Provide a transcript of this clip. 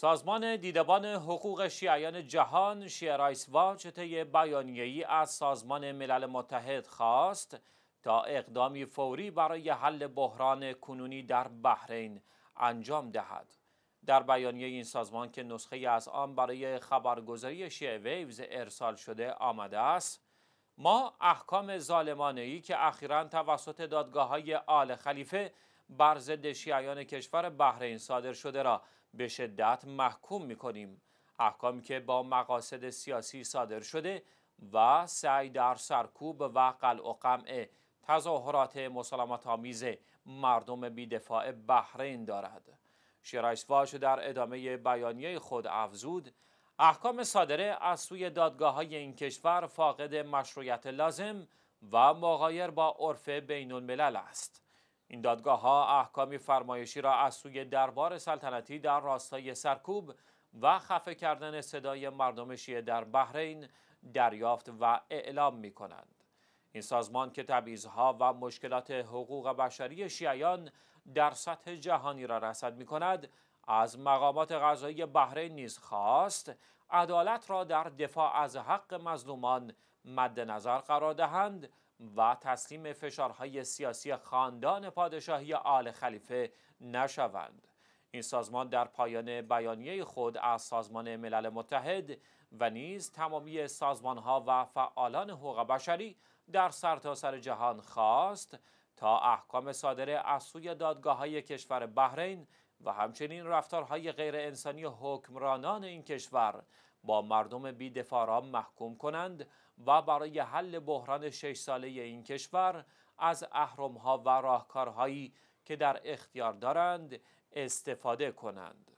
سازمان دیدبان حقوق شیعیان جهان شیعه رایسوا طی بیانیه‌ای از سازمان ملل متحد خواست تا اقدامی فوری برای حل بحران کنونی در بحرین انجام دهد در بیانیه این سازمان که نسخه از آن برای خبرگزاری شیعه ویوز ارسال شده آمده است ما احکام ظالمانه ای که اخیرا توسط دادگاه های آل خلیفه بر ضد شیعیان کشور بحرین صادر شده را به شدت محکوم میکنیم احکامی که با مقاصد سیاسی صادر شده و سعی در سرکوب و قلع و قمع تظاهرات مسالمت آمیز مردم بیدفاع بحرین دارد شیرایسواش در ادامه بیانیه خود افزود احکام صادره از سوی دادگاه های این کشور فاقد مشروعیت لازم و مغایر با عرف بین الملل است این دادگاه ها احکامی فرمایشی را از سوی دربار سلطنتی در راستای سرکوب و خفه کردن صدای مردم شیعه در بحرین دریافت و اعلام می کنند. این سازمان که تبعیضها و مشکلات حقوق بشری شیعیان در سطح جهانی را رصد می کند از مقامات غذایی بحرین نیز خواست عدالت را در دفاع از حق مظلومان مد نظر قرار دهند و تسلیم فشارهای سیاسی خاندان پادشاهی آل خلیفه نشوند این سازمان در پایان بیانیه خود از سازمان ملل متحد و نیز تمامی ها و فعالان حقوق بشری در سرتاسر سر جهان خواست تا احکام صادره از سوی دادگاه های کشور بحرین و همچنین رفتارهای غیر انسانی حکمرانان این کشور با مردم بی محکوم کنند و برای حل بحران شش ساله این کشور از ها و راهکارهایی که در اختیار دارند استفاده کنند